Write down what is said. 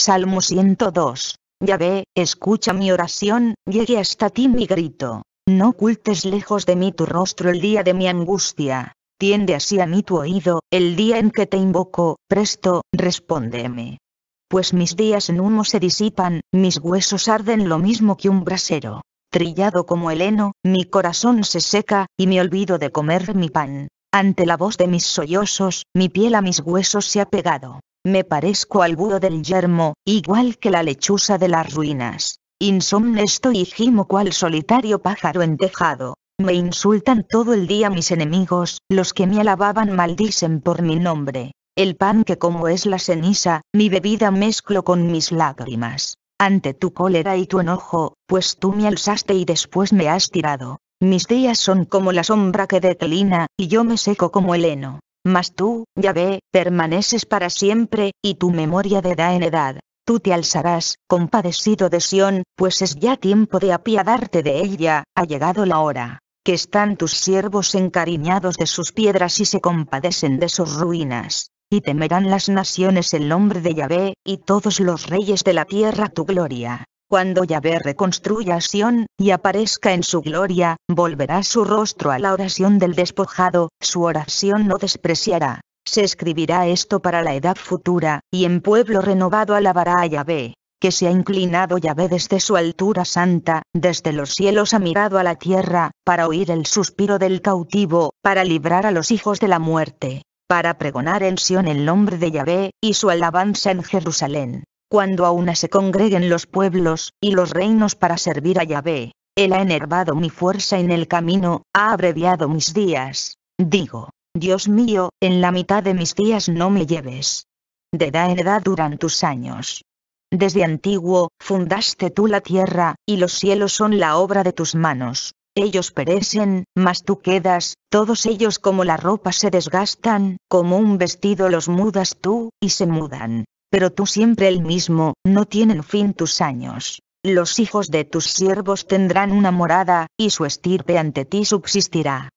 Salmo 102. ve, escucha mi oración, llegue hasta ti mi grito. No ocultes lejos de mí tu rostro el día de mi angustia. Tiende así a mí tu oído, el día en que te invoco, presto, respóndeme. Pues mis días en humo se disipan, mis huesos arden lo mismo que un brasero. Trillado como el heno, mi corazón se seca, y me olvido de comer mi pan. Ante la voz de mis sollozos, mi piel a mis huesos se ha pegado. Me parezco al búho del yermo, igual que la lechuza de las ruinas. Insomne estoy y gimo cual solitario pájaro en tejado, Me insultan todo el día mis enemigos, los que me alababan maldicen por mi nombre. El pan que como es la ceniza, mi bebida mezclo con mis lágrimas. Ante tu cólera y tu enojo, pues tú me alzaste y después me has tirado. Mis días son como la sombra que declina, y yo me seco como el heno. Mas tú, Yahvé, permaneces para siempre, y tu memoria de edad en edad. Tú te alzarás, compadecido de Sión, pues es ya tiempo de apiadarte de ella, ha llegado la hora. Que están tus siervos encariñados de sus piedras y se compadecen de sus ruinas. Y temerán las naciones el nombre de Yahvé, y todos los reyes de la tierra tu gloria. Cuando Yahvé reconstruya Sion, y aparezca en su gloria, volverá su rostro a la oración del despojado, su oración no despreciará. Se escribirá esto para la edad futura, y en pueblo renovado alabará a Yahvé. Que se ha inclinado Yahvé desde su altura santa, desde los cielos ha mirado a la tierra, para oír el suspiro del cautivo, para librar a los hijos de la muerte, para pregonar en Sión el nombre de Yahvé, y su alabanza en Jerusalén cuando aún se congreguen los pueblos y los reinos para servir a Yahvé. Él ha enervado mi fuerza en el camino, ha abreviado mis días. Digo, Dios mío, en la mitad de mis días no me lleves. De edad en edad duran tus años. Desde antiguo, fundaste tú la tierra, y los cielos son la obra de tus manos. Ellos perecen, mas tú quedas, todos ellos como la ropa se desgastan, como un vestido los mudas tú, y se mudan pero tú siempre el mismo, no tienen fin tus años. Los hijos de tus siervos tendrán una morada, y su estirpe ante ti subsistirá.